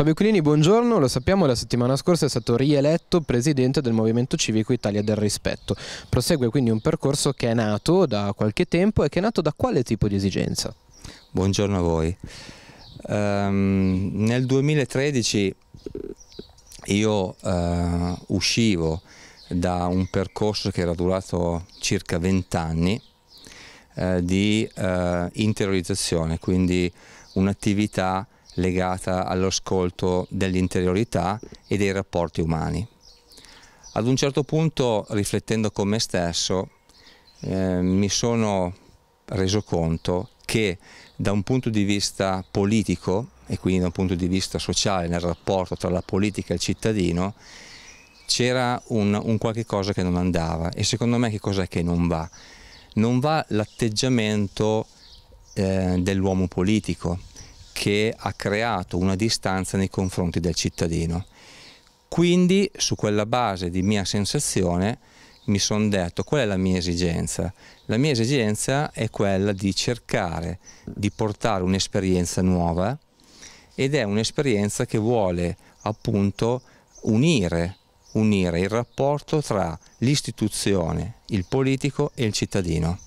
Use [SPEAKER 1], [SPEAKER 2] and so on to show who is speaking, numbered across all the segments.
[SPEAKER 1] Fabio Quilini, buongiorno. Lo sappiamo, la settimana scorsa è stato rieletto presidente del Movimento Civico Italia del Rispetto. Prosegue quindi un percorso che è nato da qualche tempo e che è nato da quale tipo di esigenza? Buongiorno a voi. Um, nel
[SPEAKER 2] 2013 io uh, uscivo da un percorso che era durato circa 20 anni eh, di eh, interiorizzazione, quindi un'attività legata all'ascolto dell'interiorità e dei rapporti umani. Ad un certo punto, riflettendo con me stesso, eh, mi sono reso conto che da un punto di vista politico e quindi da un punto di vista sociale nel rapporto tra la politica e il cittadino c'era un, un, qualche cosa che non andava e secondo me che cos'è che non va? Non va l'atteggiamento eh, dell'uomo politico, che ha creato una distanza nei confronti del cittadino. Quindi su quella base di mia sensazione mi sono detto qual è la mia esigenza? La mia esigenza è quella di cercare di portare un'esperienza nuova ed è un'esperienza che vuole appunto unire, unire il rapporto tra l'istituzione, il politico e il cittadino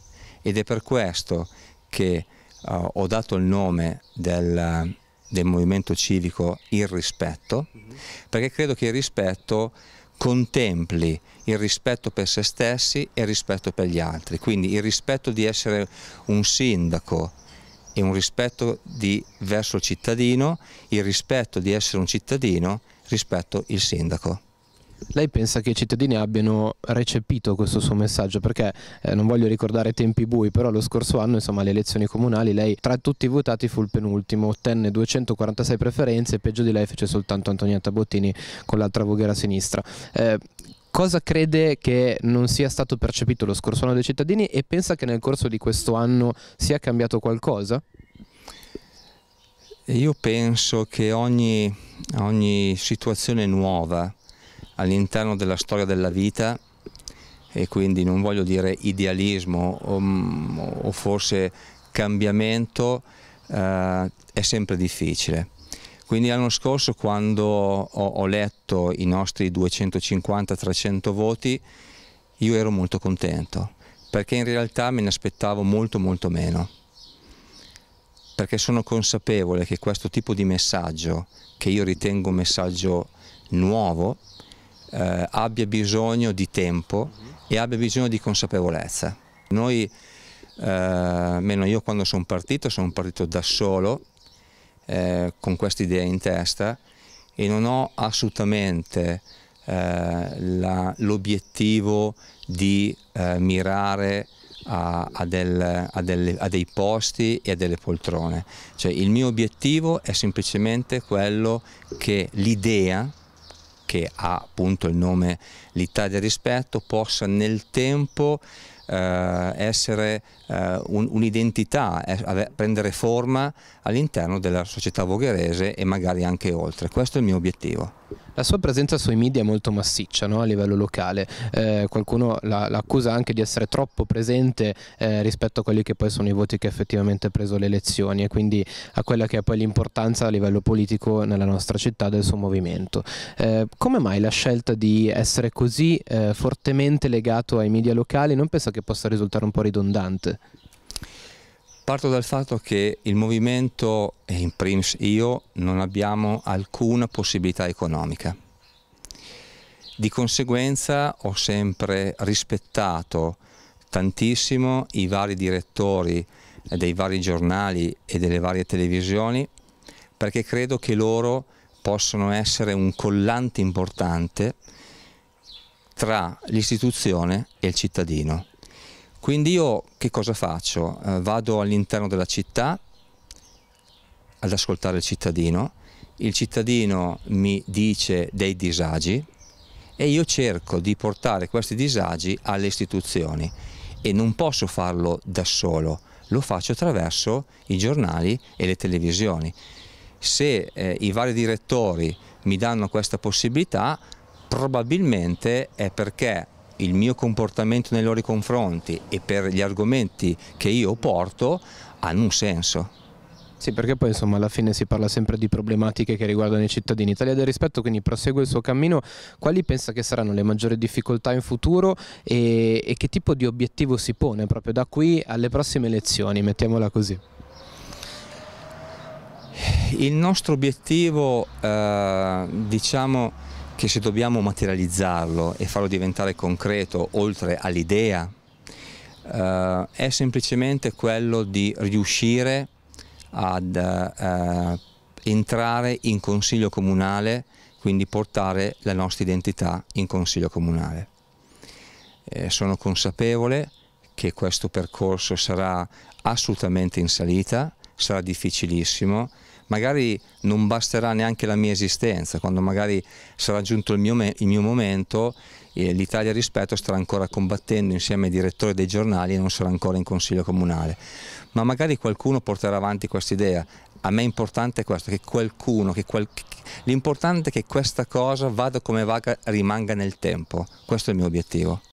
[SPEAKER 2] ed è per questo che uh, ho dato il nome del, del movimento civico il rispetto, mhm. perché credo che il rispetto contempli il rispetto per se stessi e il rispetto per gli altri, quindi il rispetto di essere un sindaco e un rispetto di, verso il cittadino, il rispetto di essere un cittadino rispetto il sindaco
[SPEAKER 1] lei pensa che i cittadini abbiano recepito questo suo messaggio? Perché eh, non voglio ricordare tempi bui, però lo scorso anno, insomma, alle elezioni comunali, lei tra tutti i votati fu il penultimo, ottenne 246 preferenze, e peggio di lei fece soltanto Antonietta Bottini con l'altra voghera sinistra. Eh, cosa crede che non sia stato percepito lo scorso anno dai cittadini e pensa che nel corso di questo anno sia cambiato qualcosa? Io penso che ogni,
[SPEAKER 2] ogni situazione nuova all'interno della storia della vita e quindi non voglio dire idealismo o, mm, o forse cambiamento eh, è sempre difficile. Quindi l'anno scorso quando ho, ho letto i nostri 250-300 voti io ero molto contento perché in realtà me ne aspettavo molto molto meno perché sono consapevole che questo tipo di messaggio che io ritengo un messaggio nuovo eh, abbia bisogno di tempo e abbia bisogno di consapevolezza. Noi, eh, io quando sono partito, sono partito da solo, eh, con questa idea in testa e non ho assolutamente eh, l'obiettivo di eh, mirare a, a, del, a, delle, a, dei posti e a delle poltrone. Cioè, il mio obiettivo è semplicemente quello che l'idea che ha appunto il nome L'Italia Rispetto possa nel tempo eh, essere eh, un'identità, un eh, prendere forma all'interno della società vogherese e magari anche oltre.
[SPEAKER 1] Questo è il mio obiettivo. La sua presenza sui media è molto massiccia no? a livello locale, eh, qualcuno l'accusa la, anche di essere troppo presente eh, rispetto a quelli che poi sono i voti che ha effettivamente preso le elezioni e quindi a quella che è poi l'importanza a livello politico nella nostra città del suo movimento. Eh, come mai la scelta di essere così eh, fortemente legato ai media locali non pensa che possa risultare un po' ridondante?
[SPEAKER 2] Parto dal fatto che il movimento, e in primis io, non abbiamo alcuna possibilità economica. Di conseguenza ho sempre rispettato tantissimo i vari direttori dei vari giornali e delle varie televisioni perché credo che loro possono essere un collante importante tra l'istituzione e il cittadino quindi io che cosa faccio? Eh, vado all'interno della città ad ascoltare il cittadino, il cittadino mi dice dei disagi e io cerco di portare questi disagi alle istituzioni e non posso farlo da solo, lo faccio attraverso i giornali e le televisioni. Se eh, i vari direttori mi danno questa possibilità, probabilmente è perché il mio comportamento nei loro confronti e per gli argomenti che io porto
[SPEAKER 1] hanno un senso. Sì, perché poi insomma alla fine si parla sempre di problematiche che riguardano i cittadini. Italia del rispetto quindi prosegue il suo cammino. Quali pensa che saranno le maggiori difficoltà in futuro e, e che tipo di obiettivo si pone proprio da qui alle prossime elezioni, mettiamola così? Il nostro obiettivo,
[SPEAKER 2] eh, diciamo che se dobbiamo materializzarlo e farlo diventare concreto oltre all'idea, eh, è semplicemente quello di riuscire ad eh, entrare in consiglio comunale, quindi portare la nostra identità in consiglio comunale. Eh, sono consapevole che questo percorso sarà assolutamente in salita, sarà difficilissimo, magari non basterà neanche la mia esistenza, quando magari sarà giunto il mio, il mio momento eh, l'Italia rispetto starà ancora combattendo insieme ai direttori dei giornali e non sarà ancora in consiglio comunale. Ma magari qualcuno porterà avanti questa idea. A me è importante questo, che qualcuno, che qual... l'importante è che questa cosa vada come vaga, rimanga nel tempo. Questo è il mio obiettivo.